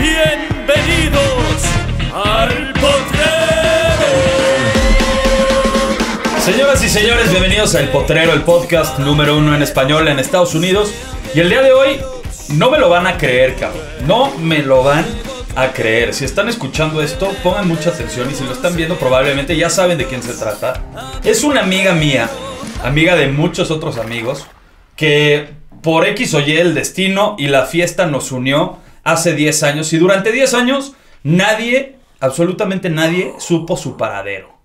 Bienvenidos al potrero. Señoras y señores, bienvenidos al Potrero, el podcast número uno en español en Estados Unidos. Y el día de hoy no me lo van a creer, cabrón. No me lo van a creer. Si están escuchando esto, pongan mucha atención y si lo están viendo probablemente ya saben de quién se trata. Es una amiga mía amiga de muchos otros amigos, que por X o Y el destino y la fiesta nos unió hace 10 años y durante 10 años nadie, absolutamente nadie, supo su paradero.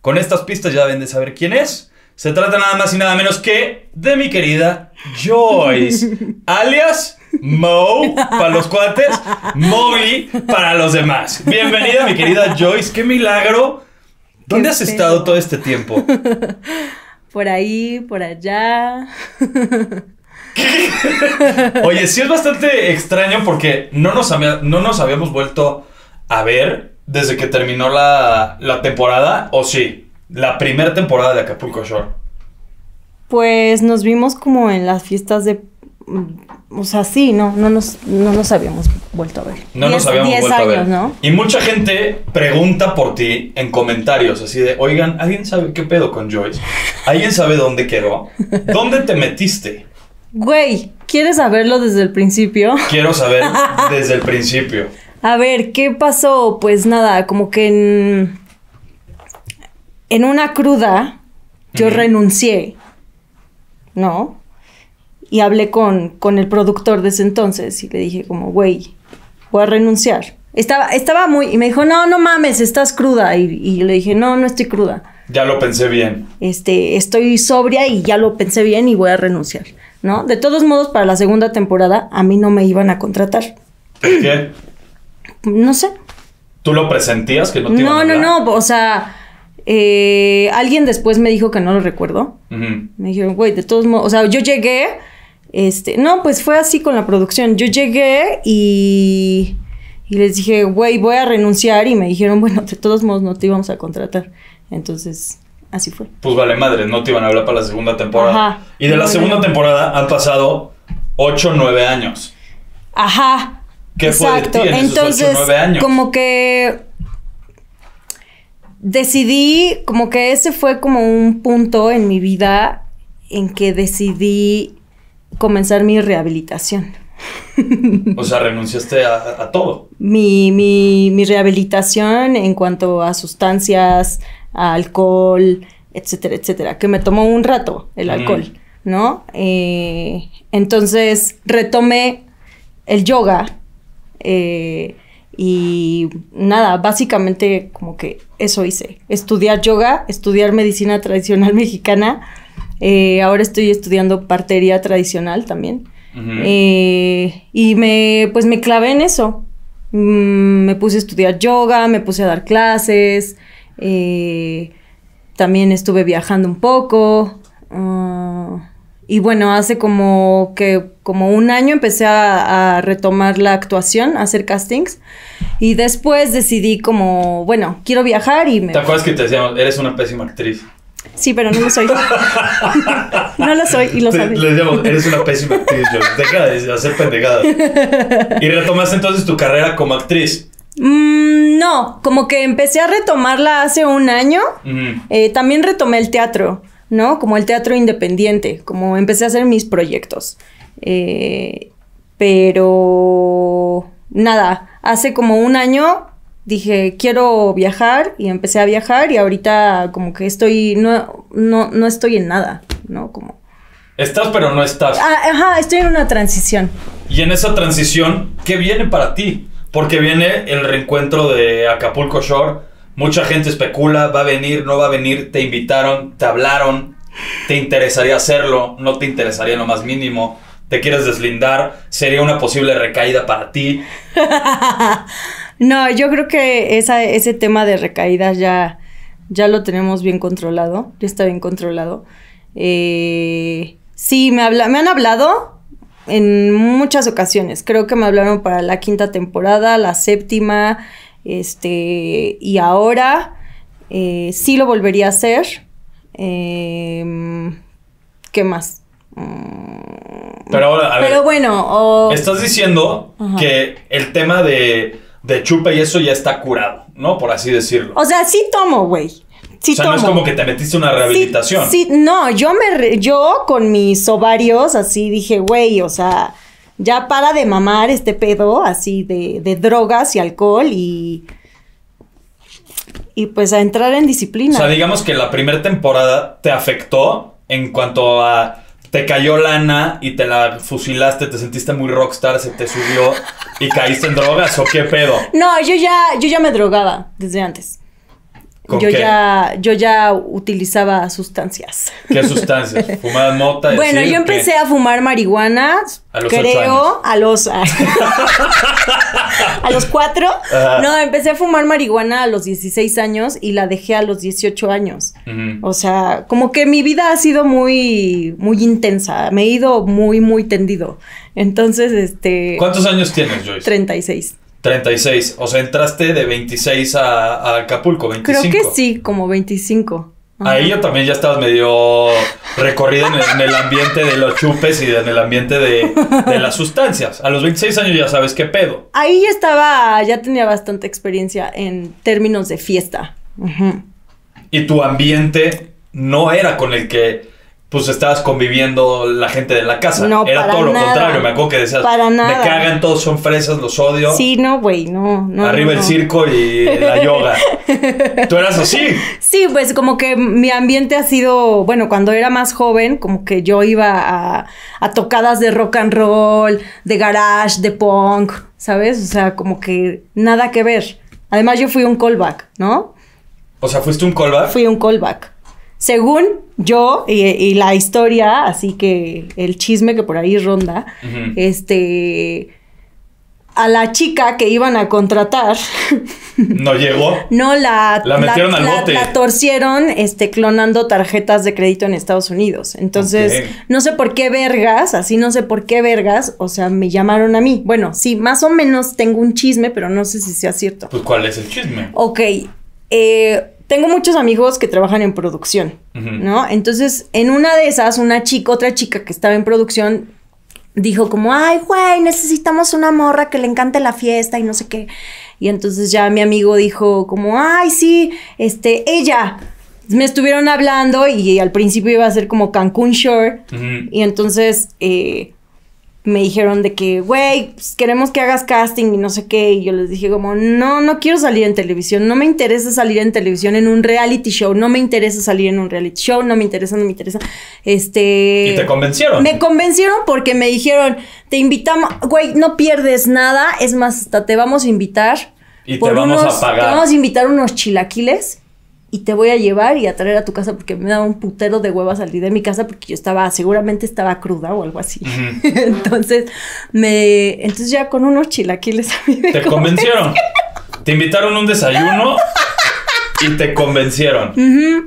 Con estas pistas ya deben de saber quién es. Se trata nada más y nada menos que de mi querida Joyce, alias Mo para los cuates, Molly para los demás. Bienvenida mi querida Joyce, qué milagro. ¿Dónde has estado todo este tiempo? por ahí, por allá. Oye, sí es bastante extraño porque no nos, no nos habíamos vuelto a ver desde que terminó la, la temporada, o sí, la primera temporada de Acapulco Shore. Pues nos vimos como en las fiestas de o sea, sí, no, no nos, habíamos vuelto a ver. No nos habíamos vuelto a ver. Y mucha gente pregunta por ti en comentarios, así de, oigan, ¿alguien sabe qué pedo con Joyce? ¿Alguien sabe dónde quedó? ¿Dónde te metiste? Güey, ¿quieres saberlo desde el principio? Quiero saber desde el principio. A ver, ¿qué pasó? Pues nada, como que en, en una cruda yo renuncié, ¿no? y hablé con, con el productor de ese entonces y le dije como, güey, voy a renunciar. Estaba, estaba muy, y me dijo, no, no mames, estás cruda. Y, le dije, no, no estoy cruda. Ya lo pensé bien. Este, estoy sobria y ya lo pensé bien y voy a renunciar, ¿no? De todos modos, para la segunda temporada a mí no me iban a contratar. qué? No sé. ¿Tú lo presentías que no No, no, no, o sea, eh, alguien después me dijo que no lo recuerdo. Me dijeron, güey, de todos modos, o sea, yo llegué este, no, pues fue así con la producción. Yo llegué y, les dije, güey, voy a renunciar. Y me dijeron, bueno, de todos modos no te íbamos a contratar. Entonces, así fue. Pues vale madre, no te iban a hablar para la segunda temporada. y de la segunda temporada han pasado 8 o 9 años. Ajá. ¿Qué fue de Entonces, 9 años? como que decidí, como que ese fue como un punto en mi vida en que decidí comenzar mi rehabilitación. o sea, renunciaste a, todo. Mi, mi, mi, rehabilitación en cuanto a sustancias, alcohol, etcétera, etcétera, que me tomó un rato el alcohol, ¿no? Eh, entonces retomé el yoga eh, y nada, básicamente como que eso hice, estudiar yoga, estudiar medicina tradicional mexicana eh, ahora estoy estudiando partería tradicional también. Eh, y me, pues me clavé en eso. Mm, me puse a estudiar yoga, me puse a dar clases. Eh, también estuve viajando un poco. Ah, y bueno, hace como que como un año empecé a, retomar la actuación, a hacer castings. Y después decidí como, bueno, quiero viajar y me... ¿Te acuerdas que te decíamos, eres una pésima actriz? Sí, pero no lo soy. no lo soy y lo sabes. Les eres una pésima actriz, Deja de hacer pendejadas. ¿Y retomaste entonces tu carrera como actriz? Mm, no, como que empecé a retomarla hace un año. Eh, también retomé el teatro, ¿no? Como el teatro independiente, como empecé a hacer mis proyectos. Eh, pero nada, hace como un año dije, quiero viajar y empecé a viajar y ahorita como que estoy, no, no, no estoy en nada, ¿no? Como... Estás pero no estás. Ah, ajá, estoy en una transición. Y en esa transición, ¿qué viene para ti? Porque viene el reencuentro de Acapulco Shore. Mucha gente especula, va a venir, no va a venir, te invitaron, te hablaron, te interesaría hacerlo, no te interesaría lo más mínimo, te quieres deslindar, sería una posible recaída para ti. No, yo creo que ese tema de recaídas ya, ya lo tenemos bien controlado, ya está bien controlado. Eh, sí, me, me han hablado en muchas ocasiones. Creo que me hablaron para la quinta temporada, la séptima, este, y ahora eh, sí lo volvería a hacer. Em, ¿Qué más? Mm. Pero bueno, estás diciendo que el tema de de chupe y eso ya está curado, ¿no? Por así decirlo. O sea, sí tomo, güey. Sí o sea, no es como que te metiste una rehabilitación. Sí, no, yo me yo con mis ovarios así dije, güey, o sea, ya para de mamar este pedo así de, de drogas y alcohol y y pues a entrar en disciplina. O sea, digamos que la primera temporada te afectó en cuanto a te cayó lana y te la fusilaste, te sentiste muy rockstar, se te subió y caíste en drogas o qué pedo. No, yo ya, yo ya me drogaba desde antes yo ya yo ya utilizaba sustancias. ¿Qué sustancias? fumaba mota? Bueno, yo empecé a fumar marihuana, creo, a los a, los cuatro. no, empecé a fumar marihuana a los 16 años y la dejé a los 18 años. O sea, como que mi vida ha sido muy muy intensa, me he ido muy muy tendido. Entonces, este ¿Cuántos años tienes, Joyce? 36. 36. O sea, entraste de 26 a, a Acapulco, 25. Creo que sí, como 25. Ahí yo también ya estabas medio recorrida en el, ambiente de los chupes y en el ambiente de, las sustancias. A los 26 años ya sabes qué pedo. Ahí ya estaba, ya tenía bastante experiencia en términos de fiesta. Y tu ambiente no era con el que pues estabas conviviendo la gente de la casa. No, Era todo lo contrario, me acuerdo que decías, me cagan, todos son fresas, los odio. Sí, no, güey, no, no. Arriba el circo y la yoga. ¿Tú eras así? Sí, pues como que mi ambiente ha sido, bueno, cuando era más joven, como que yo iba a tocadas de rock and roll, de garage, de punk, ¿sabes? O sea, como que nada que ver. Además yo fui un callback, ¿no? O sea, ¿fuiste un callback? Fui un callback según yo y, la historia, así que el chisme que por ahí ronda, este, a la chica que iban a contratar. No llegó. no, la, la metieron al bote. torcieron este, clonando tarjetas de crédito en Estados Unidos. Entonces, no sé por qué vergas, así no sé por qué vergas, o sea, me llamaron a mí. Bueno, sí, más o menos tengo un chisme, pero no sé si sea cierto. Pues, ¿cuál es el chisme? Ok. Eh, tengo muchos amigos que trabajan en producción, ¿no? Entonces, en una de esas, una chica, otra chica que estaba en producción, dijo como, ay, güey, necesitamos una morra que le encante la fiesta y no sé qué. Y entonces ya mi amigo dijo como, ay, sí, este, ella. Me estuvieron hablando y, al principio iba a ser como Cancún Shore. Y entonces, eh, me dijeron de que, güey, pues, queremos que hagas casting y no sé qué. Y yo les dije como, no, no quiero salir en televisión, no me interesa salir en televisión en un reality show, no me interesa salir en un reality show, no me interesa, no me interesa. Este... ¿Y te convencieron? Me convencieron porque me dijeron, te invitamos, güey, no pierdes nada, es más, hasta te vamos a invitar. Y te vamos a pagar. Te vamos a invitar unos chilaquiles y te voy a llevar y a traer a tu casa porque me daba un putero de hueva salir de mi casa porque yo estaba, seguramente estaba cruda o algo así. entonces, me, entonces ya con unos chilaquiles a mí me Te convencieron. te invitaron a un desayuno y te convencieron.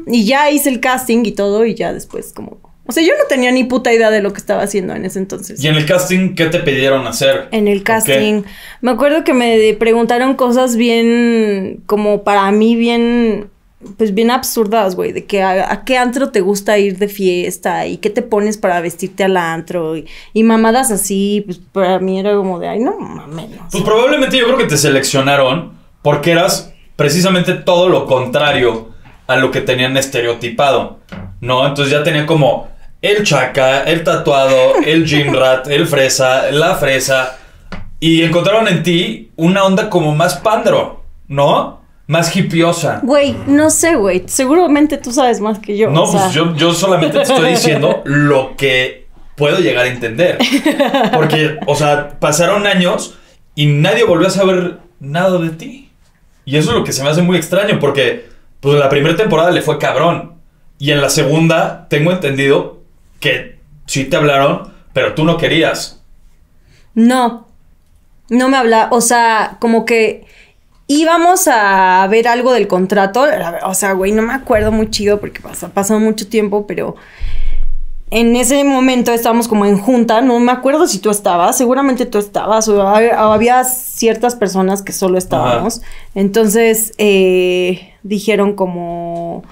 Y ya hice el casting y todo y ya después como... O sea, yo no tenía ni puta idea de lo que estaba haciendo en ese entonces. ¿Y en el casting qué te pidieron hacer? En el casting. Me acuerdo que me preguntaron cosas bien, como para mí bien pues bien absurdas, güey, de que a, qué antro te gusta ir de fiesta y qué te pones para vestirte al antro y, mamadas así, pues para mí era como de, ay, no mames. pues probablemente yo creo que te seleccionaron porque eras precisamente todo lo contrario a lo que tenían estereotipado, ¿no? Entonces ya tenían como el chaca, el tatuado, el gym rat, el fresa, la fresa y encontraron en ti una onda como más pandro, ¿no? más hipiosa. Güey, no sé, güey. Seguramente tú sabes más que yo. No, pues yo, solamente te estoy diciendo lo que puedo llegar a entender. Porque, o sea, pasaron años y nadie volvió a saber nada de ti. Y eso es lo que se me hace muy extraño porque, pues, en la primera temporada le fue cabrón. Y en la segunda, tengo entendido que sí te hablaron, pero tú no querías. No. No me habla, o sea, como que íbamos a ver algo del contrato. O sea, güey, no me acuerdo muy chido porque ha pasado mucho tiempo, pero en ese momento estábamos como en junta. No me acuerdo si tú estabas, seguramente tú estabas, o, había ciertas personas que solo estábamos. Entonces eh, dijeron como.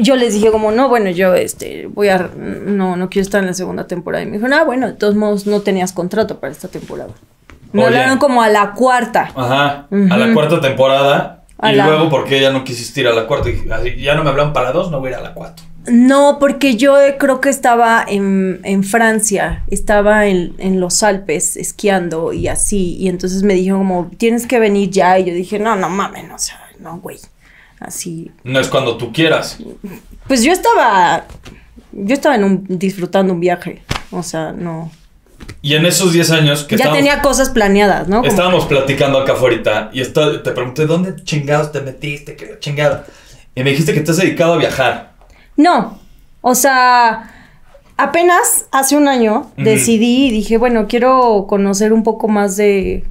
Yo les dije como, no, bueno, yo este, voy a, no, no quiero estar en la segunda temporada. Y me dijeron, ah, bueno, de todos modos no tenías contrato para esta temporada. Me hablaron como a la cuarta. Ajá, a la cuarta temporada. y luego, ¿por qué ya no quisiste ir a la cuarta? Ya no me hablan para la dos, no voy a ir a la cuatro. No, porque yo creo que estaba en, Francia, estaba en, los Alpes esquiando y así, y entonces me dijeron como, tienes que venir ya, y yo dije, no, no mames, no, o no, güey, así. No es cuando tú quieras. Pues yo estaba, yo estaba en un, disfrutando un viaje, o sea, no. Y en esos 10 años que... Ya tenía cosas planeadas, ¿no? Estábamos platicando acá afuera y te pregunté, ¿dónde chingados te metiste? ¿Qué chingada? Y me dijiste que te has dedicado a viajar. No, o sea, apenas hace un año decidí y dije, bueno, quiero conocer un poco más de,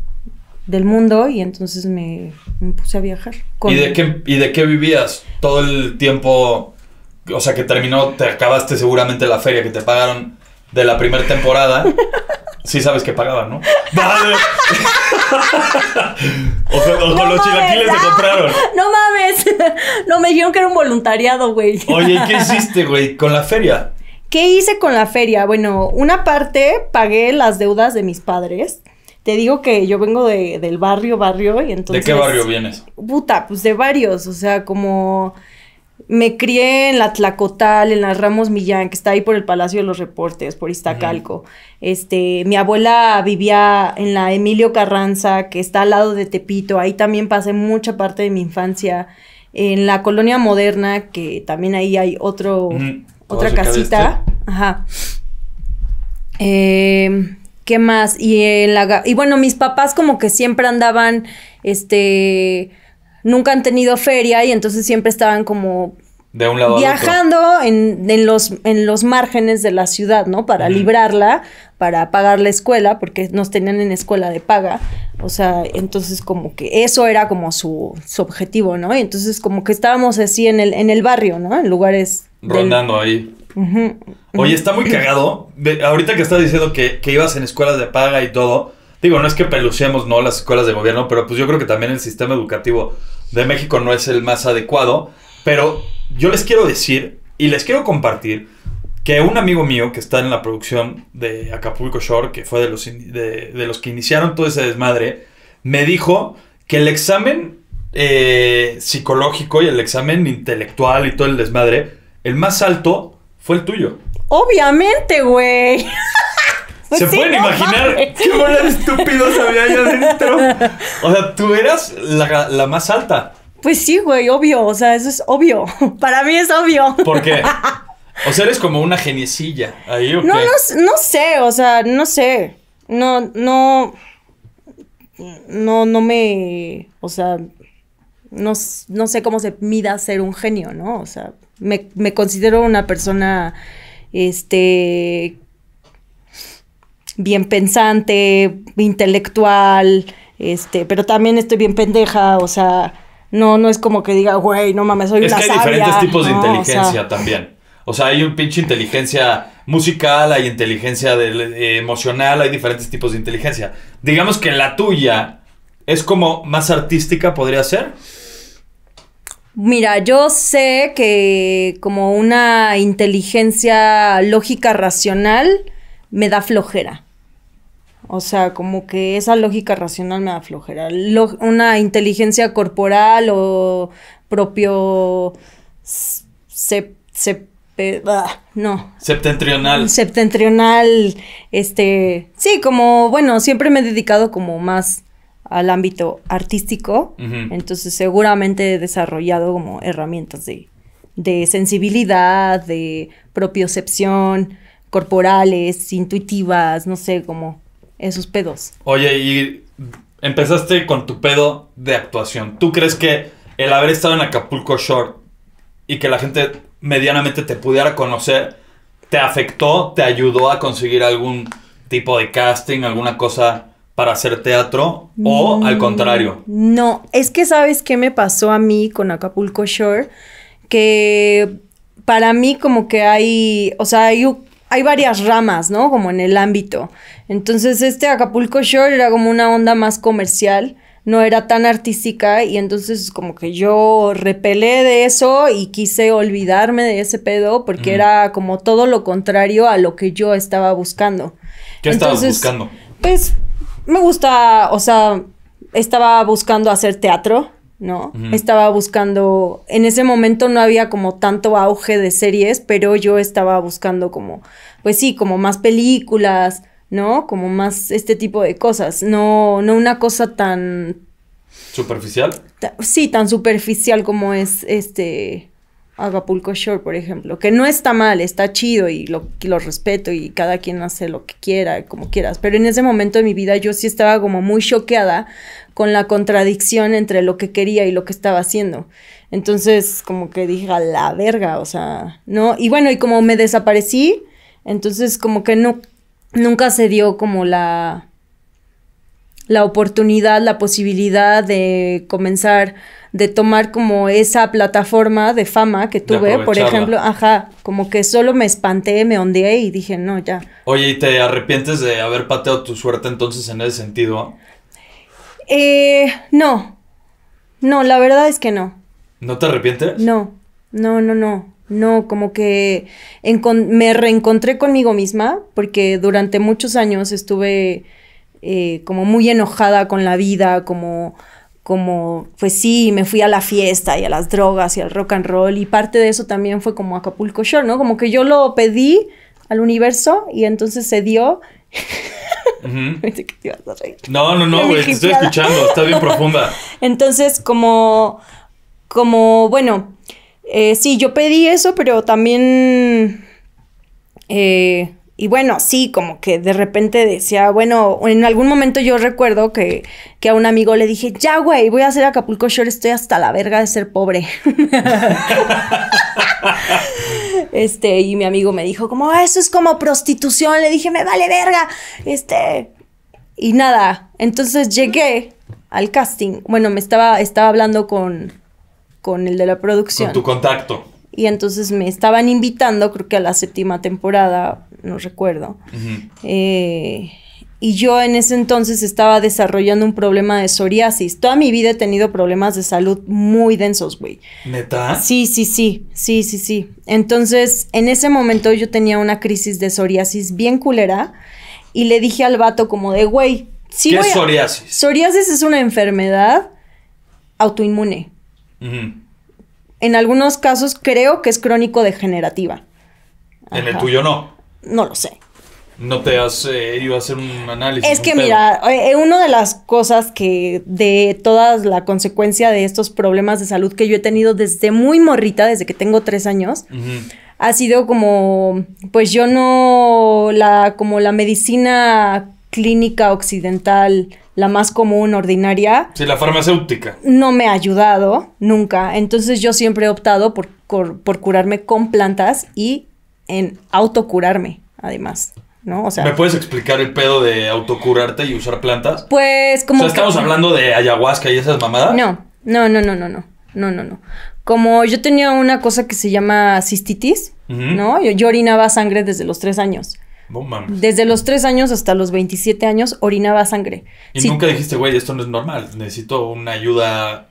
del mundo y entonces me, puse a viajar. ¿Y, de qué, ¿Y de qué vivías todo el tiempo? O sea, que terminó, te acabaste seguramente la feria que te pagaron de la primera temporada, sí sabes que pagaban, ¿no? Vale. o, sea, los chilaquiles se ah, compraron. No mames. No me dijeron que era un voluntariado, güey. Oye, ¿qué hiciste, güey? Con la feria. ¿Qué hice con la feria? Bueno, una parte pagué las deudas de mis padres. Te digo que yo vengo del barrio, barrio, y entonces... ¿De qué barrio vienes? Puta, pues de varios, o sea, como me crié en la Tlacotal, en las Ramos Millán, que está ahí por el Palacio de los Reportes, por Iztacalco. Este, mi abuela vivía en la Emilio Carranza, que está al lado de Tepito. Ahí también pasé mucha parte de mi infancia. En la colonia moderna, que también ahí hay otro, otra casita. Ajá. Em, ¿Qué más? Y, en la, y bueno, mis papás como que siempre andaban, este nunca han tenido feria y entonces siempre estaban como de un lado viajando En, en, los, en los márgenes de la ciudad, ¿no? Para librarla, para pagar la escuela, porque nos tenían en escuela de paga. O sea, entonces como que eso era como su, objetivo, ¿no? Y entonces como que estábamos así en el, en el barrio, ¿no? En lugares... Rondando ahí. Oye, está muy cagado. ahorita que estás diciendo que, que ibas en escuelas de paga y todo digo, no es que peluciemos no las escuelas de gobierno, pero pues yo creo que también el sistema educativo de México no es el más adecuado, pero yo les quiero decir y les quiero compartir que un amigo mío que está en la producción de Acapulco Shore, que fue de los, los que iniciaron todo ese desmadre, me dijo que el examen eh, psicológico y el examen intelectual y todo el desmadre, el más alto fue el tuyo. Obviamente, güey. Pues ¿Se pueden imaginar qué bolas estúpidos había allá adentro? O sea, tú eras la, más alta. Pues sí, güey, obvio. O sea, eso es obvio. Para mí es obvio. ¿Por qué? O sea, eres como una geniecilla ahí, ¿o No, no, sé, o sea, no sé. No, no. No, no me. O sea. No, no sé cómo se mida ser un genio, ¿no? O sea, me, me considero una persona. Este bien pensante, intelectual, este, pero también estoy bien pendeja, o sea, no, no es como que diga, güey, no mames, soy es que hay diferentes tipos de inteligencia también. O sea, hay un pinche inteligencia musical, hay inteligencia eh, emocional, hay diferentes tipos de inteligencia. Digamos que la tuya es como más artística, podría ser. Mira, yo sé que como una inteligencia lógica racional me da flojera. O sea, como que esa lógica racional me da flojera. una inteligencia corporal o propio... Ah, no. Septentrional. Septentrional, este... Sí, como, bueno, siempre me he dedicado como más al ámbito artístico, entonces seguramente he desarrollado como herramientas de, de sensibilidad, de propiocepción, corporales, intuitivas, no sé, como esos pedos. Oye, y empezaste con tu pedo de actuación. ¿Tú crees que el haber estado en Acapulco Short y que la gente medianamente te pudiera conocer, te afectó, te ayudó a conseguir algún tipo de casting, alguna cosa para hacer teatro o mm, al contrario? No, es que sabes qué me pasó a mí con Acapulco Short? que para mí como que hay, o sea, hay hay varias ramas, ¿no? Como en el ámbito. Entonces este Acapulco Shore era como una onda más comercial, no era tan artística y entonces como que yo repelé de eso y quise olvidarme de ese pedo porque era como todo lo contrario a lo que yo estaba buscando. ¿Qué estabas buscando? Pues me gusta, o sea, estaba buscando hacer teatro ¿no? Estaba buscando, en ese momento no había como tanto auge de series, pero yo estaba buscando como, pues sí, como más películas, ¿no? Como más este tipo de cosas, no, no una cosa tan... ¿Superficial? Sí, tan superficial como es este Agapulco Shore, por ejemplo, que no está mal, está chido y lo, lo, respeto y cada quien hace lo que quiera, como quieras, pero en ese momento de mi vida yo sí estaba como muy choqueada con la contradicción entre lo que quería y lo que estaba haciendo. Entonces, como que dije, a la verga, o sea, ¿no? Y bueno, y como me desaparecí, entonces como que no, nunca se dio como la la oportunidad, la posibilidad de comenzar, de tomar como esa plataforma de fama que tuve, por ejemplo, ajá, como que solo me espanté, me ondeé y dije, no, ya. Oye, ¿y te arrepientes de haber pateado tu suerte entonces en ese sentido? Eh, no, no, la verdad es que no. ¿No te arrepientes? No, no, no, no. No, como que me reencontré conmigo misma porque durante muchos años estuve eh, como muy enojada con la vida, como, como, pues sí, me fui a la fiesta y a las drogas y al rock and roll y parte de eso también fue como Acapulco Shore, ¿no? Como que yo lo pedí al universo y entonces se dio. no, no, no, güey, te estoy escuchando, está bien profunda. Entonces, como, como, bueno, eh, sí, yo pedí eso, pero también eh, y bueno, sí, como que de repente decía, bueno, en algún momento yo recuerdo que, que a un amigo le dije, ya, güey, voy a hacer Acapulco Shore, estoy hasta la verga de ser pobre. este, y mi amigo me dijo, como, ah, eso es como prostitución. Le dije, me vale verga. Este, y nada, entonces llegué al casting. Bueno, me estaba, estaba hablando con, con el de la producción. Con tu contacto. Y entonces me estaban invitando, creo que a la séptima temporada, no recuerdo. Eh, y yo en ese entonces estaba desarrollando un problema de psoriasis. Toda mi vida he tenido problemas de salud muy densos, güey. ¿Neta? Sí, sí, sí, sí, sí, sí. Entonces, en ese momento yo tenía una crisis de psoriasis bien culera y le dije al vato como de, güey, sí. ¿Qué es psoriasis? Psoriasis es una enfermedad autoinmune. Ajá. En algunos casos creo que es crónico degenerativa. ¿En el tuyo no? No lo sé. No te has eh, ido a hacer un análisis. Es que mira, eh, eh, una de las cosas que de todas la consecuencia de estos problemas de salud que yo he tenido desde muy morrita, desde que tengo tres años, ha sido como, pues yo no, la, como la medicina clínica occidental, la más común, ordinaria. Sí, la farmacéutica. No me ha ayudado nunca. Entonces yo siempre he optado por, por, curarme con plantas y en autocurarme, además. ¿no? sea, ¿Me puedes explicar el pedo de autocurarte y usar plantas? Pues como... ¿estamos hablando de ayahuasca y esas mamadas? No, no, no, no, no, no, no, no, Como yo tenía una cosa que se llama cistitis, ¿no? yo, orinaba sangre desde los tres años. Desde los 3 años hasta los 27 años orinaba sangre. Y nunca dijiste, güey, esto no es normal, necesito una ayuda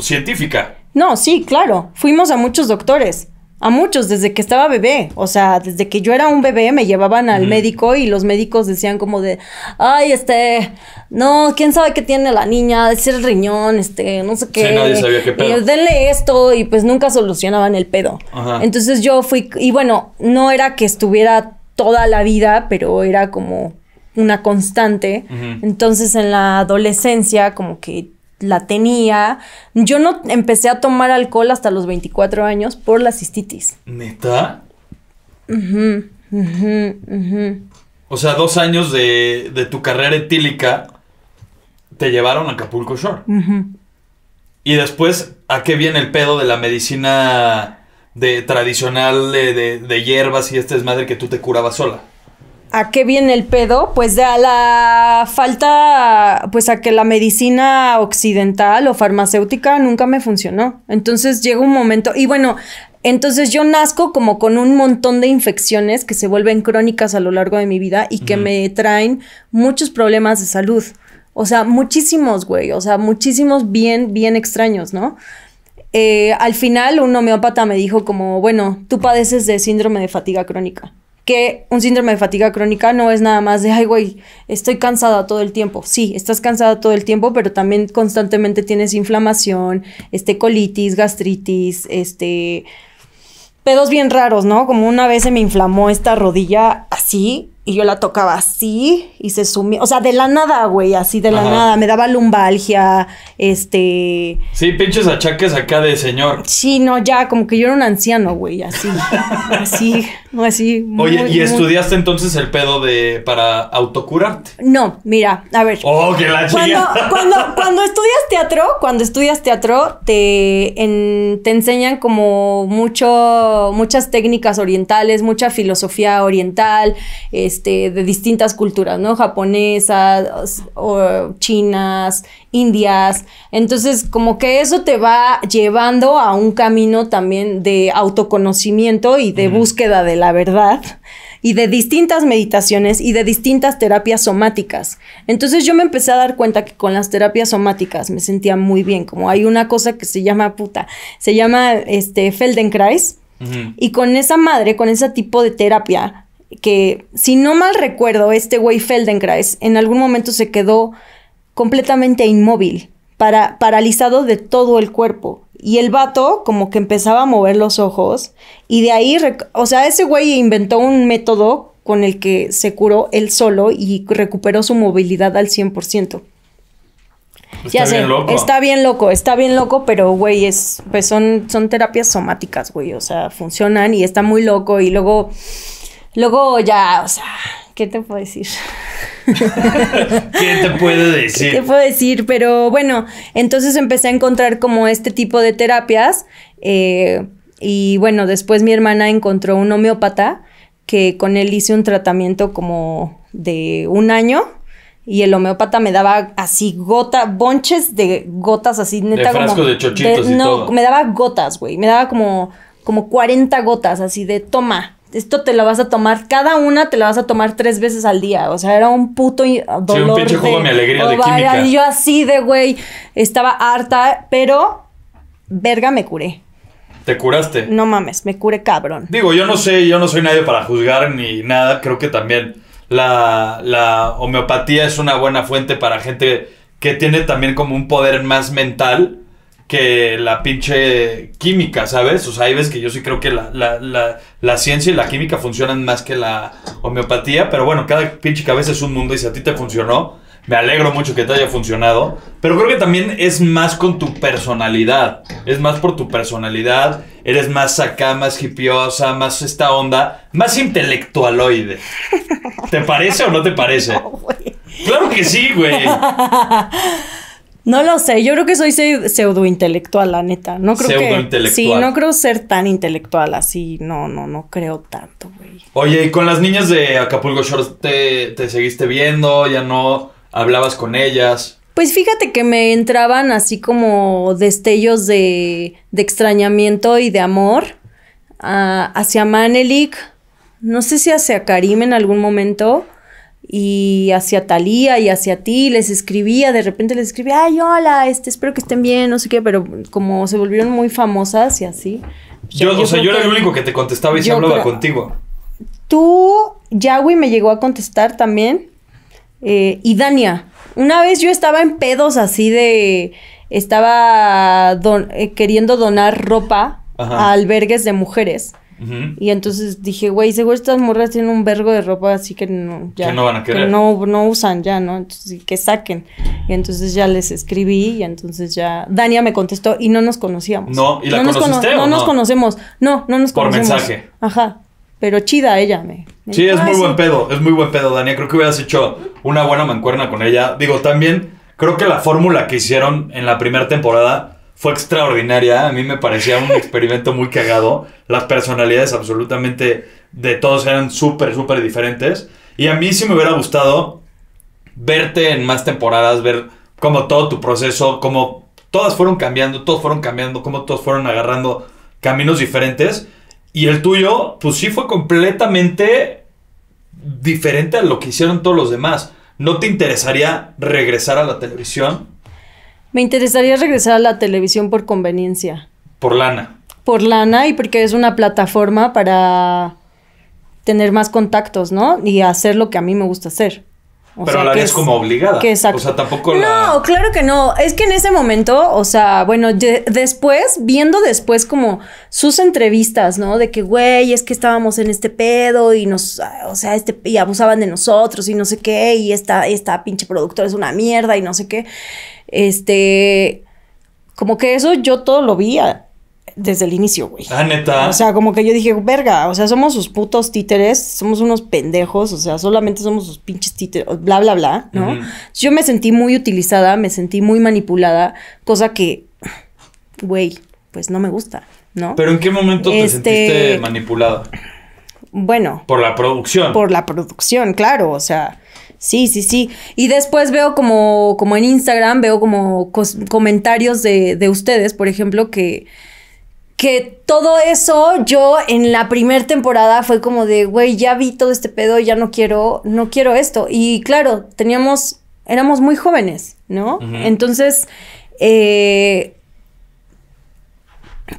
científica. No, sí, claro. Fuimos a muchos doctores. A muchos, desde que estaba bebé. O sea, desde que yo era un bebé me llevaban al médico y los médicos decían como de, ay, este, no, quién sabe qué tiene la niña, es el riñón, este, no sé qué. Sí, nadie sabía qué pedo. denle esto y pues nunca solucionaban el pedo. Ajá. Entonces yo fui, y bueno, no era que estuviera toda la vida, pero era como una constante. Entonces en la adolescencia como que la tenía. Yo no empecé a tomar alcohol hasta los 24 años por la cistitis. ¿Neta? o sea, dos años de, de, tu carrera etílica te llevaron a Acapulco Shore. Y después, ¿a qué viene el pedo de la medicina de tradicional de, hierbas y este es madre que tú te curabas sola. ¿A qué viene el pedo? Pues de a la falta, pues a que la medicina occidental o farmacéutica nunca me funcionó. Entonces llega un momento, y bueno, entonces yo nazco como con un montón de infecciones que se vuelven crónicas a lo largo de mi vida y que me traen muchos problemas de salud. O sea, muchísimos, güey, o sea, muchísimos bien, bien extraños, ¿no? Eh, al final un homeópata me dijo como, bueno, tú padeces de síndrome de fatiga crónica. Que un síndrome de fatiga crónica no es nada más de, ay, güey, estoy cansada todo el tiempo. Sí, estás cansada todo el tiempo, pero también constantemente tienes inflamación, este, colitis, gastritis, este, pedos bien raros, ¿no? Como una vez se me inflamó esta rodilla así y yo la tocaba así y se sumía, o sea, de la nada, güey, así de la nada, me daba lumbalgia, este... Sí, pinches achaques acá de señor. Sí, no, ya, como que yo era un anciano, güey, así, así, así. Oye, ¿y estudiaste entonces el pedo de, para autocurarte? No, mira, a ver. Oh, que la chica. Cuando, cuando, cuando, estudias teatro, cuando estudias teatro, te, te enseñan como mucho, muchas técnicas orientales, mucha filosofía oriental, este este, de distintas culturas, ¿no? Japonesas, o chinas, indias. Entonces, como que eso te va llevando a un camino también de autoconocimiento y de búsqueda de la verdad y de distintas meditaciones y de distintas terapias somáticas. Entonces yo me empecé a dar cuenta que con las terapias somáticas me sentía muy bien, como hay una cosa que se llama puta, se llama este Feldenkrais y con esa madre, con ese tipo de terapia que, si no mal recuerdo, este güey Feldenkrais en algún momento se quedó completamente inmóvil, paralizado de todo el cuerpo. Y el vato como que empezaba a mover los ojos y de ahí, o sea, ese güey inventó un método con el que se curó él solo y recuperó su movilidad al 100%. Está ya sé, bien loco. está bien loco, está bien loco, pero güey, pues son, son terapias somáticas, güey, o sea, funcionan y está muy loco y luego Luego ya, o sea, ¿qué te puedo decir? ¿Qué te puedo decir? ¿Qué te puedo decir? Pero bueno, entonces empecé a encontrar como este tipo de terapias. Eh, y bueno, después mi hermana encontró un homeópata que con él hice un tratamiento como de un año y el homeópata me daba así gotas, bonches de gotas así, neta de chochitos y No, me daba gotas, güey, me daba como como 40 gotas así de toma esto te lo vas a tomar, cada una te la vas a tomar tres veces al día. O sea, era un puto dolor. Sí, un pinche de, mi alegría de química. yo así de güey, estaba harta, pero verga me curé. ¿Te curaste? No mames, me curé cabrón. Digo, yo no sé, yo no soy nadie para juzgar ni nada. Creo que también la, la homeopatía es una buena fuente para gente que tiene también como un poder más mental que la pinche química, ¿sabes? O sea, ahí ves que yo sí creo que la, ciencia y la química funcionan más que la homeopatía, pero bueno, cada pinche cabeza es un mundo y si a ti te funcionó, me alegro mucho que te haya funcionado, pero creo que también es más con tu personalidad, es más por tu personalidad, eres más acá, más hipiosa, más esta onda, más intelectualoide. ¿Te parece o no te parece? claro que sí, güey. No lo sé, yo creo que soy pseudo intelectual, la neta. No creo que Sí, no creo ser tan intelectual así. No, no, no creo tanto, güey. Oye, ¿y con las niñas de Acapulco Shores te, seguiste viendo? ¿Ya no hablabas con ellas? Pues fíjate que me entraban así como destellos de, de extrañamiento y de amor ah, hacia Manelik, no sé si hacia Karim en algún momento y hacia Talía y hacia ti les escribía, de repente les escribía, ay, hola, este, espero que estén bien, no sé qué, pero como se volvieron muy famosas y así. Yo, o sea, yo era el único que te contestaba y se hablaba contigo. Tú, Yahweh me llegó a contestar también. Eh, y Dania, una vez yo estaba en pedos así de... Estaba eh, queriendo donar ropa a albergues de mujeres. Y entonces dije, güey, seguro estas morras tienen un vergo de ropa así que no, ya, que no van a querer. Que no, usan ya, ¿no? Entonces, que saquen. Y entonces ya les escribí y entonces ya... Dania me contestó y no nos conocíamos. No, ¿y la conociste no? No nos conocemos. No, no nos conocemos. Por mensaje. Ajá. Pero chida ella, me. sí, es ah, muy buen pedo, es muy buen pedo, Dania. Creo que hubieras hecho una buena mancuerna con ella. Digo, también creo que la fórmula que hicieron en la primera temporada fue extraordinaria. A mí me parecía un experimento muy cagado. Las personalidades absolutamente de todos eran súper, súper diferentes. Y a mí sí me hubiera gustado verte en más temporadas, ver cómo todo tu proceso, cómo todas fueron cambiando, todos fueron cambiando, cómo todos fueron agarrando caminos diferentes. Y el tuyo, pues sí fue completamente diferente a lo que hicieron todos los demás. ¿No te interesaría regresar a la televisión? Me interesaría regresar a la televisión por conveniencia. Por lana. Por lana y porque es una plataforma para tener más contactos, ¿no? Y hacer lo que a mí me gusta hacer. Pero la es como obligada. Que exacto. O sea, tampoco la... No, claro que no. Es que en ese momento, o sea, bueno, después, viendo después como sus entrevistas, ¿no? De que, güey, es que estábamos en este pedo y nos, o sea, este, y abusaban de nosotros y no sé qué, y esta, esta pinche productora es una mierda y no sé qué. Este, como que eso yo todo lo vi desde el inicio, güey. Ah, neta. O sea, como que yo dije, verga, o sea, somos sus putos títeres, somos unos pendejos, o sea, solamente somos sus pinches títeres, bla, bla, bla, ¿no? Yo me sentí muy utilizada, me sentí muy manipulada, cosa que, güey, pues no me gusta, ¿no? Pero ¿en qué momento te este, sentiste manipulada? Bueno. Por la producción. Por la producción, claro, o sea Sí, sí, sí. Y después veo como, como en Instagram, veo como comentarios de, de ustedes, por ejemplo, que, que todo eso yo en la primera temporada fue como de, güey, ya vi todo este pedo, ya no quiero, no quiero esto. Y claro, teníamos, éramos muy jóvenes, ¿no? Entonces, eh,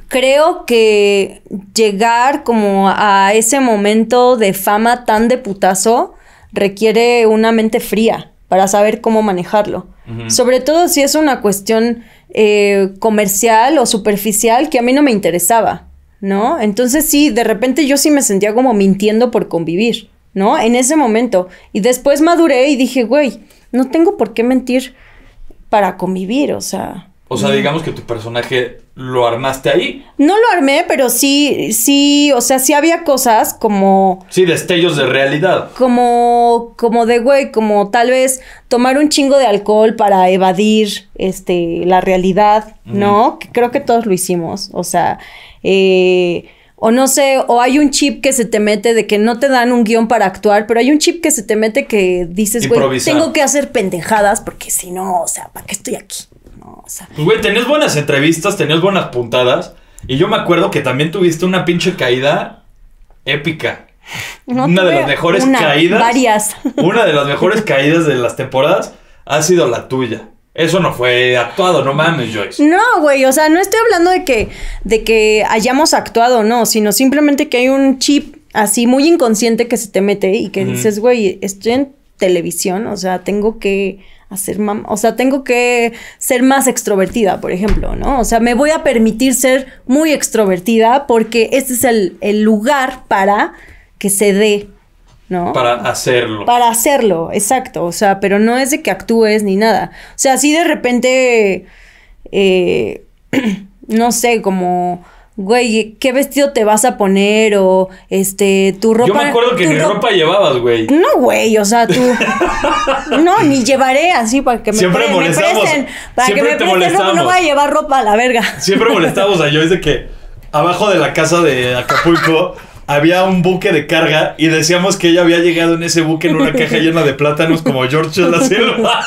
creo que llegar como a ese momento de fama tan de putazo requiere una mente fría para saber cómo manejarlo. Sobre todo si es una cuestión eh, comercial o superficial que a mí no me interesaba, ¿no? Entonces sí, de repente yo sí me sentía como mintiendo por convivir, ¿no? En ese momento. Y después maduré y dije, güey, no tengo por qué mentir para convivir, o sea, o sea, digamos que tu personaje lo armaste ahí. No lo armé, pero sí, sí, o sea, sí había cosas como. Sí, destellos de realidad. Como, como de güey, como tal vez tomar un chingo de alcohol para evadir, este, la realidad, ¿no? que creo que todos lo hicimos, o sea, eh, o no sé, o hay un chip que se te mete de que no te dan un guión para actuar, pero hay un chip que se te mete que dices, güey, tengo que hacer pendejadas porque si no, o sea, ¿para qué estoy aquí? Pues, güey, tenías buenas entrevistas, tenías buenas puntadas. Y yo me acuerdo que también tuviste una pinche caída épica. una de las mejores caídas. Varias. Una de las mejores caídas de las temporadas ha sido la tuya. Eso no fue actuado, no mames, Joyce. No, güey, o sea, no estoy hablando de que, de que hayamos actuado, no, sino simplemente que hay un chip así muy inconsciente que se te mete y que dices, güey, estoy en televisión, o sea, tengo que o sea, tengo que ser más extrovertida, por ejemplo, ¿no? O sea, me voy a permitir ser muy extrovertida porque este es el, lugar para que se dé, ¿no? Para hacerlo. Para hacerlo, exacto. O sea, pero no es de que actúes ni nada. O sea, si de repente, eh, no sé, como güey, ¿qué vestido te vas a poner? O, este, tu ropa. Yo me acuerdo que ni ropa, llevabas, güey. No, güey, o sea, tú. no, ni llevaré así para que me, siempre molestamos, presten. Para que me presten ropa, no voy a llevar ropa a la verga. Siempre molestamos a yo de que abajo de la casa de Acapulco había un buque de carga y decíamos que ella había llegado en ese buque en una caja llena de plátanos como George de la Silva.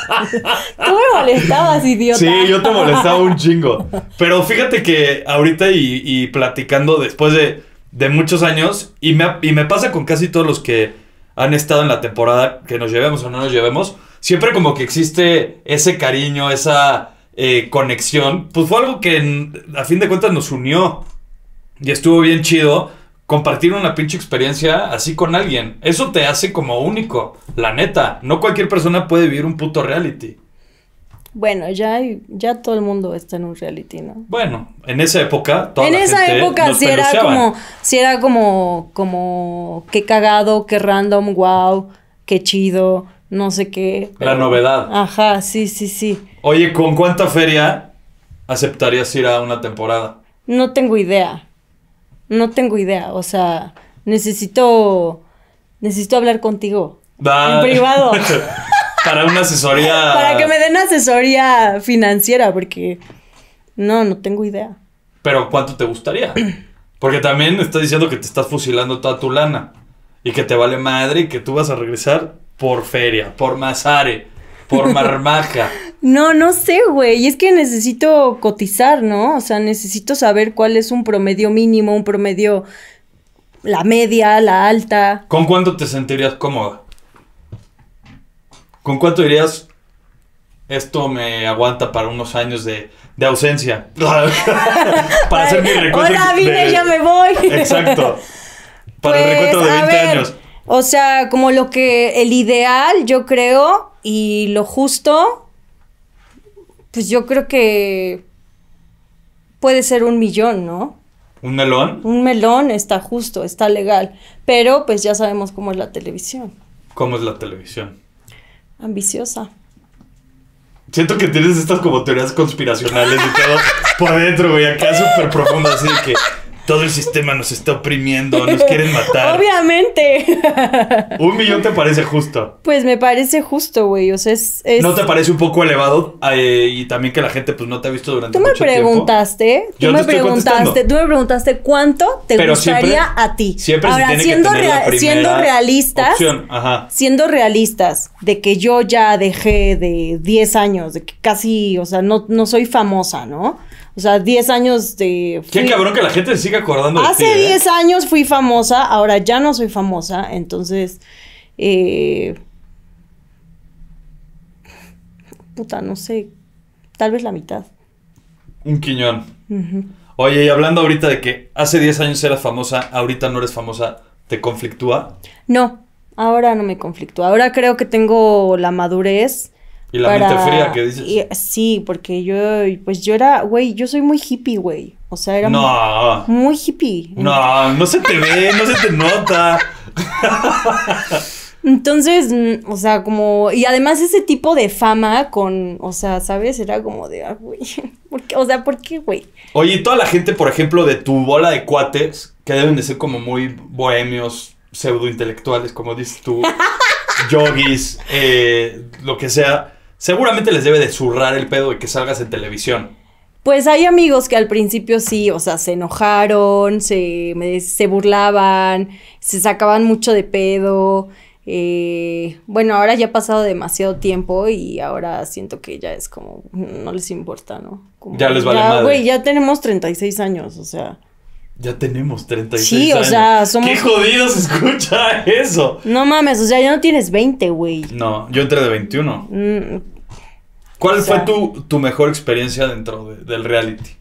Tú me molestabas, idiota. Sí, yo te molestaba un chingo. Pero fíjate que ahorita y, platicando después de, muchos años, y me, pasa con casi todos los que han estado en la temporada, que nos llevemos o no nos llevemos, siempre como que existe ese cariño, esa... Eh, conexión, pues fue algo que a fin de cuentas nos unió y estuvo bien chido compartir una pinche experiencia así con alguien. Eso te hace como único, la neta. No cualquier persona puede vivir un puto reality. Bueno, ya, ya todo el mundo está en un reality, ¿no? Bueno, en esa época En esa época sí era como, Si era como, como, qué cagado, qué random, wow, qué chido, no sé qué. La novedad. Ajá, sí, sí, sí. Oye, ¿con cuánta feria aceptarías ir a una temporada? No tengo idea no tengo idea, o sea, necesito, necesito hablar contigo. En privado. Para una asesoría. Para que me den asesoría financiera, porque no, no tengo idea. Pero ¿cuánto te gustaría? Porque también estás diciendo que te estás fusilando toda tu lana y que te vale madre y que tú vas a regresar por feria, por mazare, por marmaja. No, no sé, güey. Y es que necesito cotizar, ¿no? O sea, necesito saber cuál es un promedio mínimo, un promedio, la media, la alta. ¿Con cuánto te sentirías cómoda? ¿Con cuánto dirías, esto me aguanta para unos años de, ausencia? para hacer mi recuento. Hola, vine, ya me voy. Exacto. Para el recuento de 20 pues, años. O sea, como lo que el ideal, yo creo, y lo justo pues yo creo que puede ser un millón, ¿no? ¿Un melón? Un melón está justo, está legal, pero pues ya sabemos cómo es la televisión. ¿Cómo es la televisión? Ambiciosa. Siento que tienes estas como teorías conspiracionales y todo por dentro, güey, acá súper profundo, así que todo el sistema nos está oprimiendo, nos quieren matar. Obviamente. ¿Un millón te parece justo? Pues me parece justo, güey. O sea, es, ¿No te parece un poco elevado? Eh, y también que la gente pues no te ha visto durante mucho tiempo. Tú me preguntaste, tú me preguntaste, tú me preguntaste cuánto te gustaría a ti. Siempre Ahora, siendo, siendo realistas, siendo realistas de que yo ya dejé de 10 años, de que casi, o sea, no, no soy famosa, ¿no? O sea, 10 años de... Qué cabrón que la gente se siga acordando Hace de Hace 10 ¿eh? años fui famosa, ahora ya no soy famosa, entonces... Eh, puta, no sé, tal vez la mitad. Un quiñón. Oye, y hablando ahorita de que hace 10 años eras famosa, ahorita no eres famosa, ¿te conflictúa? No, ahora no me conflictúa. Ahora creo que tengo la madurez y la fría que dices. sí, porque yo, pues yo era, güey, yo soy muy hippie, güey. O sea, era muy, hippie. No, no se te ve, no se te nota. Entonces, mm, o sea, como. Y además ese tipo de fama con. O sea, ¿sabes? Era como de. Ah, güey. O sea, ¿por qué, güey? Oye, y toda la gente, por ejemplo, de tu bola de cuates, que deben de ser como muy bohemios, pseudo intelectuales, como dices tú, yogis, eh, lo que sea Seguramente les debe de zurrar el pedo de que salgas en televisión. Pues hay amigos que al principio sí, o sea, se enojaron, se, se burlaban, se sacaban mucho de pedo. Eh, bueno, ahora ya ha pasado demasiado tiempo y ahora siento que ya es como, no les importa, ¿no? ya les vale madre. Güey, ya tenemos 36 años, o sea. Ya tenemos 36 sí, años. o sea, somos. Qué jodidos escucha eso. No mames, o sea, ya no tienes 20, güey. No, yo entré de 21. Mm. ¿Cuál fue tu, mejor experiencia dentro del reality?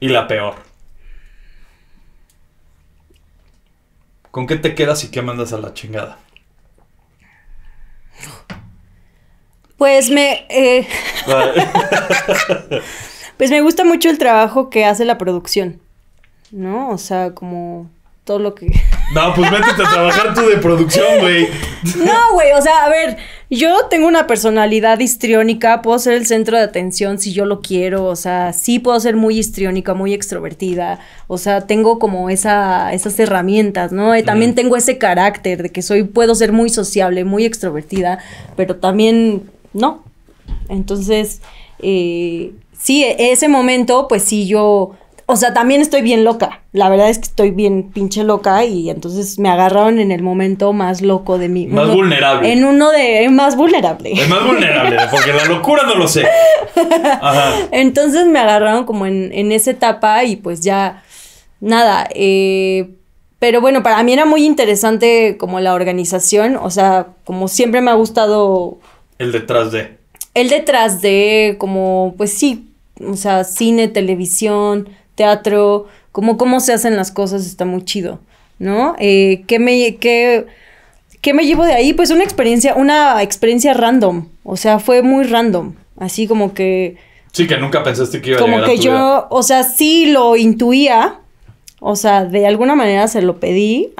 Y la peor. ¿Con qué te quedas y qué mandas a la chingada? Pues me. Eh, pues me gusta mucho el trabajo que hace la producción. ¿no? O sea, como todo lo que... No, pues métete a trabajar tú de producción, güey. No, güey, o sea, a ver, yo tengo una personalidad histriónica, puedo ser el centro de atención si yo lo quiero, o sea, sí puedo ser muy histriónica, muy extrovertida, o sea, tengo como esa, esas herramientas, ¿no? también tengo ese carácter de que soy, puedo ser muy sociable, muy extrovertida, pero también no. Entonces, eh, sí, e-, ese momento, pues sí, yo o sea, también estoy bien loca. La verdad es que estoy bien pinche loca y entonces me agarraron en el momento más loco de mí. Más vulnerable. En uno de... Más vulnerable. más vulnerable, porque la locura no lo sé. Ajá. Entonces me agarraron como en, esa etapa y pues ya... Nada, eh, pero bueno, para mí era muy interesante como la organización, o sea, como siempre me ha gustado... El detrás de. El detrás de, como, pues sí, o sea, cine, televisión, teatro, como cómo se hacen las cosas, está muy chido, ¿no? Eh, ¿qué, me, qué, ¿Qué me llevo de ahí? Pues una experiencia, una experiencia random, o sea, fue muy random, así como que... Sí, que nunca pensaste que iba a Como que yo, o sea, sí lo intuía, o sea, de alguna manera se lo pedí,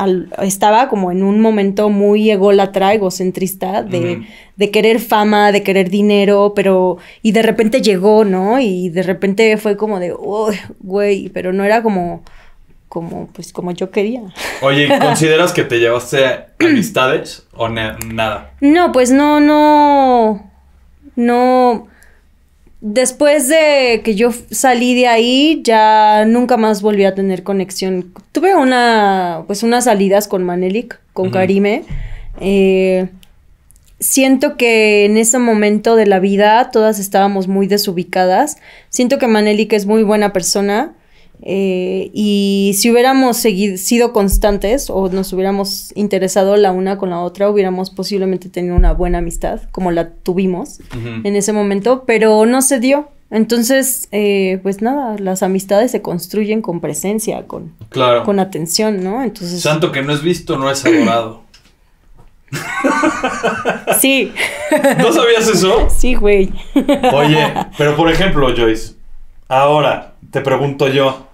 estaba como en un momento muy ególatra, egocentrista, de, de querer fama, de querer dinero, pero... Y de repente llegó, ¿no? Y de repente fue como de, uy, güey, pero no era como como pues como yo quería. Oye, ¿consideras que te llevaste amistades o nada? No, pues no, no, no. Después de que yo salí de ahí, ya nunca más volví a tener conexión. Tuve una, pues unas salidas con Manelik, con Karime. Eh, siento que en ese momento de la vida todas estábamos muy desubicadas. Siento que Manelik es muy buena persona. Eh, y si hubiéramos sido constantes o nos hubiéramos interesado la una con la otra, hubiéramos posiblemente tenido una buena amistad, como la tuvimos en ese momento, pero no se dio. Entonces, eh, pues nada, las amistades se construyen con presencia, con, con atención, ¿no? Entonces. Santo que no es visto, no es adorado. sí. ¿No sabías eso? Sí, güey. Oye, pero por ejemplo, Joyce, ahora te pregunto yo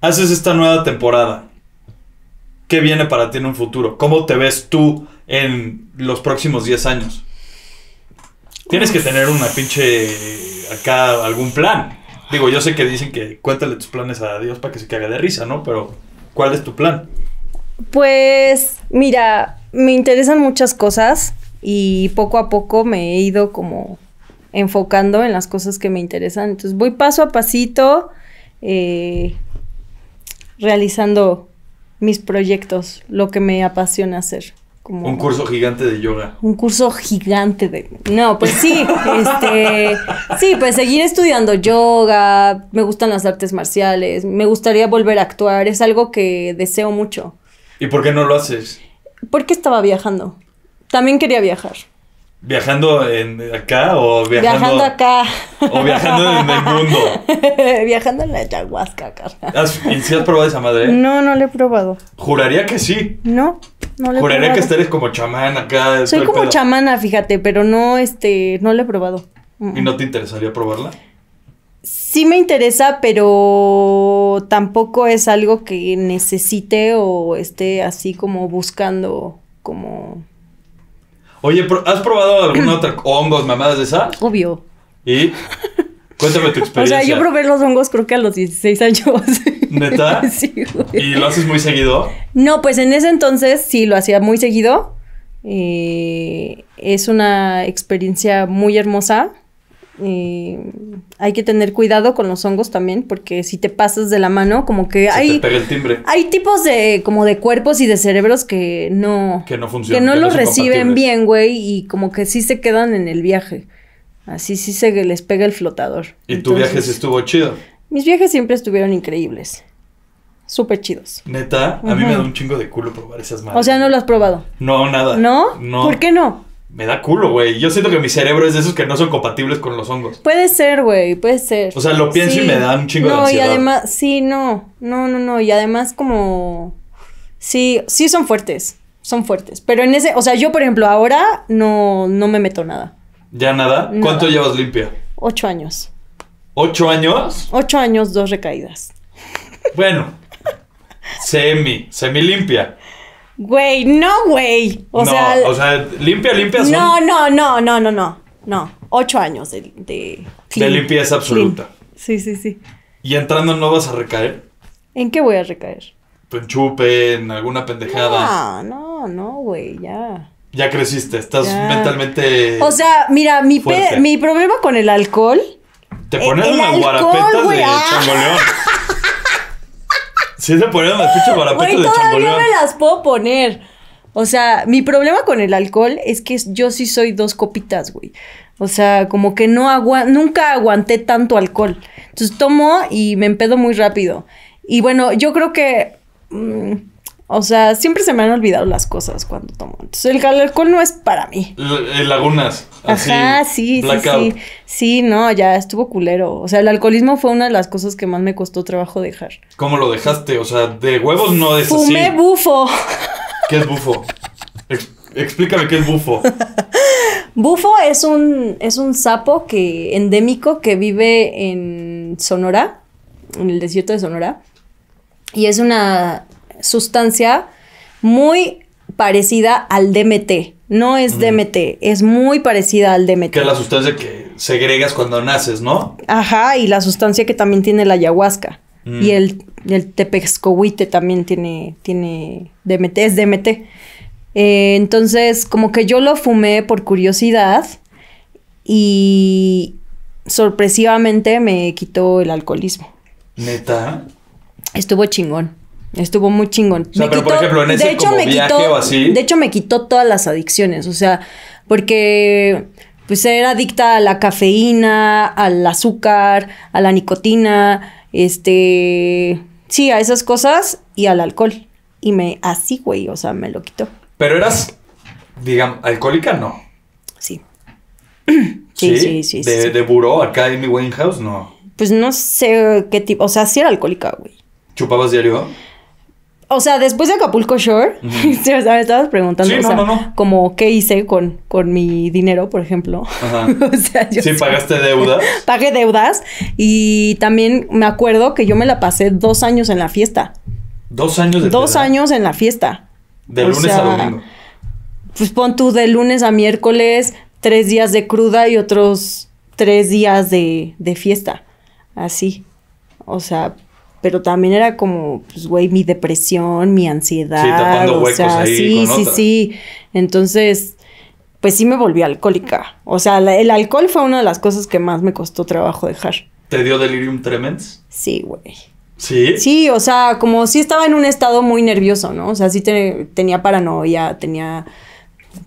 haces esta nueva temporada, ¿qué viene para ti en un futuro? ¿Cómo te ves tú en los próximos 10 años? Tienes que tener una pinche eh, acá algún plan. Digo, yo sé que dicen que cuéntale tus planes a Dios para que se caga de risa, ¿no? Pero ¿cuál es tu plan? Pues mira, me interesan muchas cosas y poco a poco me he ido como enfocando en las cosas que me interesan. Entonces voy paso a pasito. Eh, realizando mis proyectos, lo que me apasiona hacer. Como un curso gigante de yoga. Un curso gigante de... No, pues sí, este... Sí, pues seguir estudiando yoga, me gustan las artes marciales, me gustaría volver a actuar, es algo que deseo mucho. ¿Y por qué no lo haces? Porque estaba viajando. También quería viajar. Viajando en acá o viajando. Viajando acá. O viajando en el mundo. viajando en la ayahuasca, carnal. ¿Y si has probado esa madre? No, no la he probado. Juraría que sí. No, no la he probado. Juraría que estés como chamán acá. Soy como chamana, fíjate, pero no, este, no la he probado. ¿Y no te interesaría probarla? Sí me interesa, pero tampoco es algo que necesite o esté así como buscando como Oye, ¿has probado alguna otra hongos, mamadas de esas? Obvio. ¿Y? Cuéntame tu experiencia. O sea, yo probé los hongos creo que a los 16 años. ¿Neta? sí, ¿Y lo haces muy seguido? No, pues en ese entonces sí lo hacía muy seguido. Eh, es una experiencia muy hermosa y hay que tener cuidado con los hongos también, porque si te pasas de la mano, como que hay. Hay tipos de como de cuerpos y de cerebros que no. Que no funcionan. los reciben bien, güey, y como que sí se quedan en el viaje. Así sí se les pega el flotador. ¿Y tu viaje estuvo chido? Mis viajes siempre estuvieron increíbles. Súper chidos. Neta, a mí me da un chingo de culo probar esas manos. O sea, no lo has probado. No, nada. ¿No? ¿Por qué no? me da culo, güey. Yo siento que mi cerebro es de esos que no son compatibles con los hongos. Puede ser, güey, puede ser. O sea, lo pienso y me da un chingo de ansiedad. No, y además, sí, no, no, no, no. Y además como, sí, sí son fuertes, son fuertes. Pero en ese, o sea, yo, por ejemplo, ahora no, no me meto nada. ¿Ya nada. ¿Cuánto llevas limpia? Ocho años. ¿Ocho años? Ocho años, dos recaídas. Bueno, semi, semi limpia. Güey, no, güey. O no, O sea, limpia, limpia. Son... No, no, no, no, no, no. No. Ocho años de. De, limpieza absoluta. Sí, sí, sí. ¿Y entrando no vas a recaer? ¿En qué voy a recaer? En chupe, en alguna pendejada. No, no, no, güey, ya. Ya creciste, estás mentalmente. O sea, mira, mi, mi problema con el alcohol. Te pones una guarapeta de ah. Sí, se ponían las para para barapetas de todavía me las puedo poner. O sea, mi problema con el alcohol es que yo sí soy dos copitas, güey. O sea, como que no nunca aguanté tanto alcohol. Entonces tomo y me empedo muy rápido. Y bueno, yo creo que mm, o sea, siempre se me han olvidado las cosas cuando tomo. Entonces, el alcohol no es para mí. Eh, lagunas. Así, Ajá, sí, sí, sí. Sí, no, ya estuvo culero. O sea, el alcoholismo fue una de las cosas que más me costó trabajo dejar. ¿Cómo lo dejaste? O sea, de huevos no es Fumé bufo. ¿Qué es bufo? explícame qué es bufo. bufo es un, es un sapo que, endémico que vive en Sonora, en el desierto de Sonora. Y es una sustancia muy parecida al DMT. No es mm. DMT, es muy parecida al DMT. Que es la sustancia que segregas cuando naces, ¿no? Ajá, y la sustancia que también tiene la ayahuasca. Mm. Y el, el también tiene, tiene DMT, es DMT. Eh, entonces, como que yo lo fumé por curiosidad y sorpresivamente me quitó el alcoholismo. ¿Neta? Estuvo chingón. Estuvo muy chingón. por ejemplo, en ese de hecho, me quitó, De hecho, me quitó todas las adicciones. O sea, porque pues era adicta a la cafeína, al azúcar, a la nicotina, este, sí, a esas cosas y al alcohol. Y me, así, güey, o sea, me lo quitó. Pero eras, digamos, alcohólica, ¿no? Sí. sí, sí, sí, De, buró, acá en mi house no. Pues no sé qué tipo, o sea, sí era alcohólica, güey. ¿Chupabas diario? o sea, después de Acapulco Shore, estabas preguntando, como qué hice con, con mi dinero, por ejemplo. Ajá. o sea, yo sí, pagaste deudas. Pagué deudas y también me acuerdo que yo me la pasé dos años en la fiesta. Dos años. De dos años en la fiesta. De lunes a domingo. Pues pon tú de lunes a miércoles, tres días de cruda y otros tres días de, de fiesta. Así. O sea, pero también era como, pues, güey, mi depresión, mi ansiedad. Sí, tapando o sea, sí, sí, sí. Entonces, pues sí me volví alcohólica. O sea, el alcohol fue una de las cosas que más me costó trabajo dejar. ¿Te dio delirium tremens? Sí, güey. ¿Sí? Sí, o sea, como si estaba en un estado muy nervioso, ¿no? O sea, sí tenía paranoia, tenía...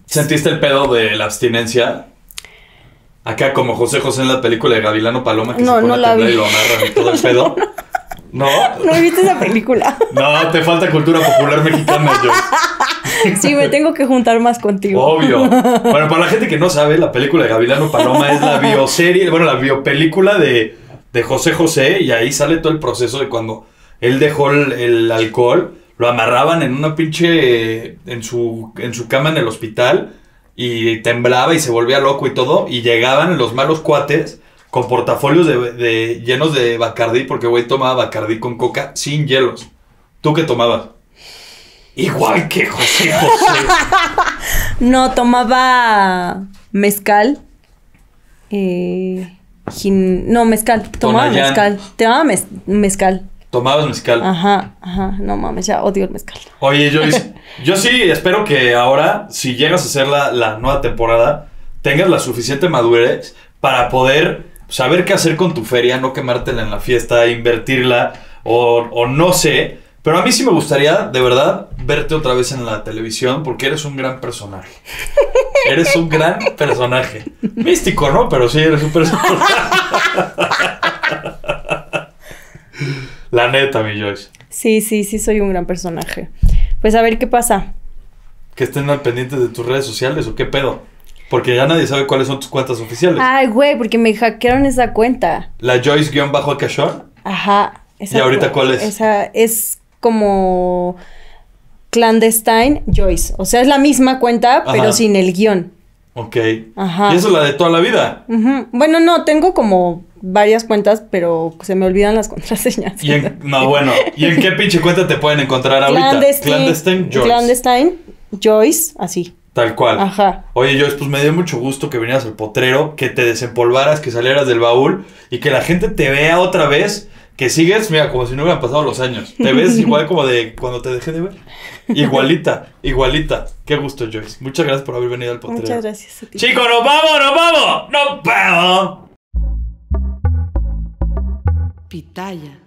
¿Sentiste el pedo de la abstinencia? Acá como José José en la película de Gavilano Paloma que se pone a la y lo amarra todo el pedo. ¿No? No viste esa película. No, te falta cultura popular mexicana, yo. Sí, me tengo que juntar más contigo. Obvio. Bueno, para la gente que no sabe, la película de Gavilano Paloma es la bioserie, bueno, la biopelícula de, de José José, y ahí sale todo el proceso de cuando él dejó el, alcohol, lo amarraban en una pinche. en su, en su cama en el hospital, y temblaba y se volvía loco y todo, y llegaban los malos cuates con portafolios de, llenos de Bacardí, porque güey tomaba Bacardí con coca sin hielos. ¿Tú qué tomabas? Igual que José no, tomaba mezcal. Eh, no, mezcal. Tomaba mezcal. Tomaba mezcal. Tomabas mezcal. Ajá, ajá. No mames, ya odio el mezcal. Oye, yo, yo sí espero que ahora, si llegas a hacer la, la nueva temporada, tengas la suficiente madurez para poder saber qué hacer con tu feria, no quemártela en la fiesta, invertirla o, no sé. Pero a mí sí me gustaría, de verdad, verte otra vez en la televisión porque eres un gran personaje. eres un gran personaje. Místico, ¿no? Pero sí, eres un personaje. la neta, mi Joyce. Sí, sí, sí, soy un gran personaje. Pues a ver qué pasa. Que estén al pendientes de tus redes sociales o qué pedo. Porque ya nadie sabe cuáles son tus cuentas oficiales. Ay, güey, porque me hackearon esa cuenta. La Joyce-Cachor. bajo Ajá. ¿Y ahorita cuál es? es como clandestine Joyce. O sea, es la misma cuenta, pero sin el guión. Ok. Ajá. ¿Y eso es la de toda la vida? Bueno, no, tengo como varias cuentas, pero se me olvidan las contraseñas. no, bueno. ¿Y en qué pinche cuenta te pueden encontrar ahorita? clandestine Joyce. Clandestine Joyce, así. Tal cual. Ajá. Oye, Joyce, pues me dio mucho gusto que vinieras al potrero, que te desempolvaras, que salieras del baúl y que la gente te vea otra vez, que sigues, mira, como si no hubieran pasado los años. Te ves igual como de cuando te dejé de ver. Igualita, igualita. Qué gusto, Joyce. Muchas gracias por haber venido al potrero. Muchas gracias a ti. Chicos, nos vamos, nos vamos, nos vamos. Pitaya.